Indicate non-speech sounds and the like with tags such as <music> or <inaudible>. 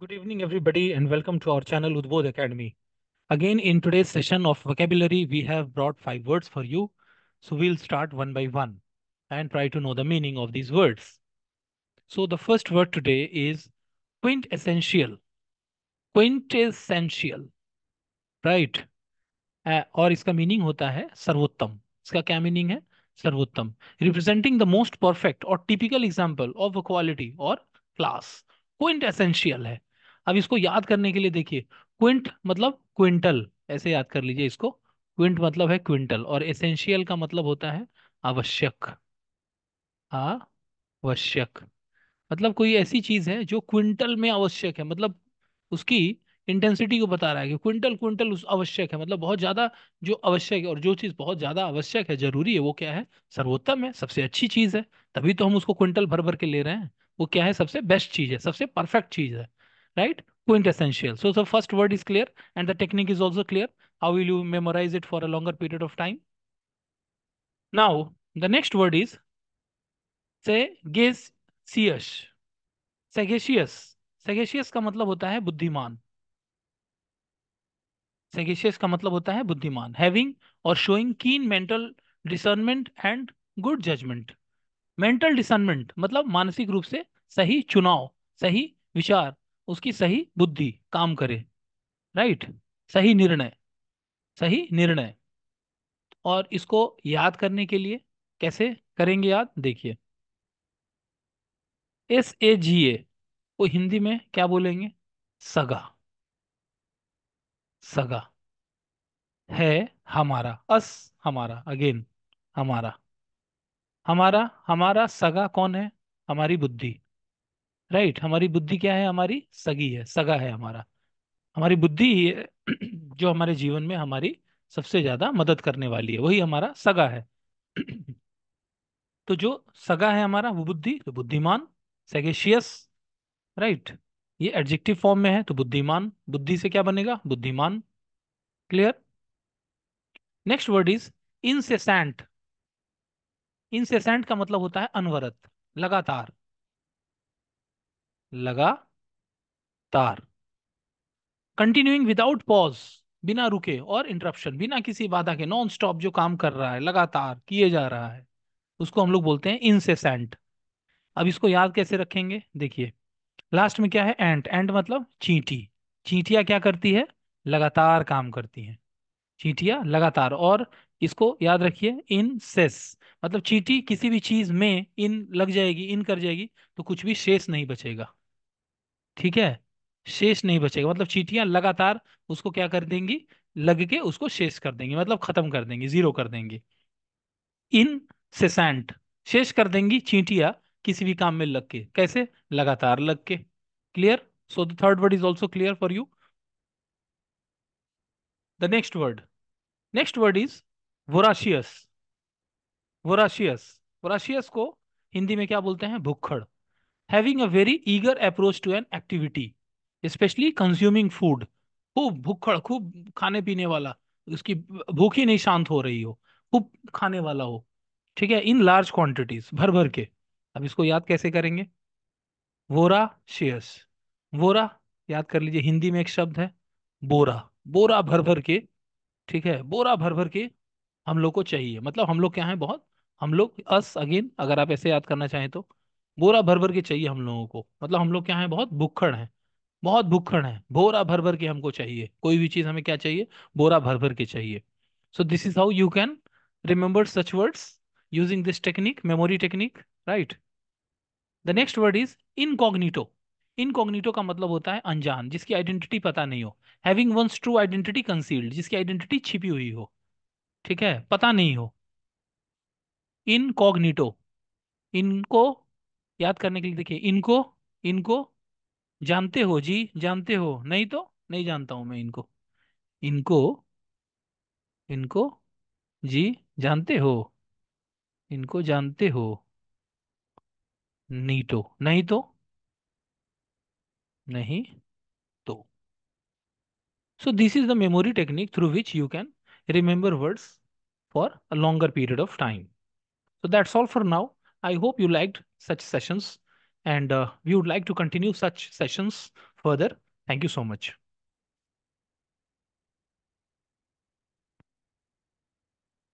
Good evening, everybody, and welcome to our channel, Udbodh Academy. Again, in today's session of vocabulary, we have brought five words for you. So we'll start one by one and try to know the meaning of these words. So the first word today is quintessential. Quintessential, right? or iska meaning meaning होता है सर्वोत्तम इसका क्या meaning है सर्वोत्तम representing the most perfect और typical example of quality और class quintessential है अब इसको याद करने के लिए देखिए क्विंट मतलब क्विंटल ऐसे याद कर लीजिए इसको क्विंट मतलब है क्विंटल और एसेंशियल का मतलब होता है आवश्यक आवश्यक मतलब कोई ऐसी चीज है जो क्विंटल में आवश्यक है मतलब उसकी इंटेंसिटी को बता रहा है कि क्विंटल क्विंटल उस आवश्यक है मतलब बहुत ज्यादा जो आवश्यक है और जो चीज बहुत ज्यादा आवश्यक है जरूरी है वो क्या है सर्वोत्तम है सबसे अच्छी चीज है तभी तो हम उसको क्विंटल भर भर के ले रहे हैं वो क्या है सबसे बेस्ट चीज है सबसे परफेक्ट चीज है right? Quintessential. So the first word is clear and the technique is also clear. How will you memorize it for a longer period of time? Now, the next word is sagacious. Sagacious. Sagacious का मतलब होता है बुद्धिमान sagacious का मतलब होता है बुद्धिमान हैविंग और showing keen mental discernment and good judgement mental discernment मतलब मानसिक रूप से सही चुनाव सही विचार उसकी सही बुद्धि काम करे राइट सही निर्णय सही निर्णय और इसको याद करने के लिए कैसे करेंगे याद देखिए एस ए जी ए को हिंदी में क्या बोलेंगे सगा सगा है हमारा अस हमारा अगेन हमारा हमारा हमारा सगा कौन है हमारी बुद्धि राइट right? हमारी बुद्धि क्या है हमारी सगी है सगा है हमारा हमारी बुद्धि <clears throat> जो हमारे जीवन में हमारी सबसे ज्यादा मदद करने वाली है वही हमारा सगा है <clears throat> तो जो सगा है हमारा वो बुद्धि तो बुद्धिमान सेगेशियस राइट right? ये एडजेक्टिव फॉर्म में है तो बुद्धिमान बुद्धि से क्या बनेगा बुद्धिमान clear next word is incessant incessant का मतलब होता है अनवरत लगातार लगातार कंटिन्यूइंग विदाउट पॉज बिना रुके और इंटरप्शन बिना किसी बाधा के नॉन स्टॉप जो काम कर रहा है लगातार किए जा रहा है उसको हम लोग बोलते हैं इनसेसेंट अब इसको याद कैसे रखेंगे देखिए लास्ट में क्या है एंट एंट मतलब चींटी चींटियां क्या करती है लगातार काम करती हैं चींटियां लगातार और इसको याद रखिए इन सेस मतलब चींटी किसी भी चीज़ में इन लग जाएगी इन कर जाएगी तो कुछ भी शेष नहीं बचेगा ठीक है शेष नहीं बचेगा मतलब चीटियां लगातार उसको क्या कर देंगी लग के उसको शेष कर देंगी मतलब खत्म कर देंगी जीरो कर देंगी इन सेसेंट शेष कर देंगी चींटियां किसी भी काम में लग के कैसे लगातार लग के clear so the third word is also clear for you the next word next word is voracious voracious voracious को हिंदी में क्या बोलते हैं भूखड़ having a very eager approach to an activity specially consuming food खूब भूखड़ खूब खाने पीने वाला उसकी भूख ही नहीं शांत हो रही हो खूब खाने वाला हो ठीक है इन लार्ज क्वांटिटीज भर भर के अब इसको याद कैसे करेंगे वोरा शेयर्स वोरा याद कर लीजिए हिंदी में एक शब्द है बोरा बोरा भर भर के ठीक है बोरा भर भर के हम लोग को चाहिए मतलब हम लोग क्या है बहुत हम लोग अस अगेन अगर आप ऐसे याद करना चाहें तो बोरा भर भर के चाहिए हम लोगों को मतलब हम लोग क्या है बहुत भुखड़ हैं बहुत भुखड़ हैं बोरा भर भर के हमको चाहिए कोई भी चीज़ हमें क्या चाहिए बोरा भर भर के चाहिए so this is how you can remember such words using this technique memory technique right the next word is incognito incognito का मतलब होता है अनजान जिसकी आइडेंटिटी पता नहीं हो having one's true identity concealed जिसकी आइडेंटिटी छिपी हुई हो ठीक है पता नहीं हो इनकॉग्निटो इनको याद करने के लिए देखिए इनको इनको जानते हो जी जानते हो नहीं तो नहीं जानता हूं मैं इनको इनको इनको जी जानते हो इनको जानते हो नहीं तो नहीं तो नहीं तो so this is the memory technique through which you can remember words for a longer period of time so that's all for now I hope you liked such sessions and uh, we would like to continue such sessions further. Thank you so much.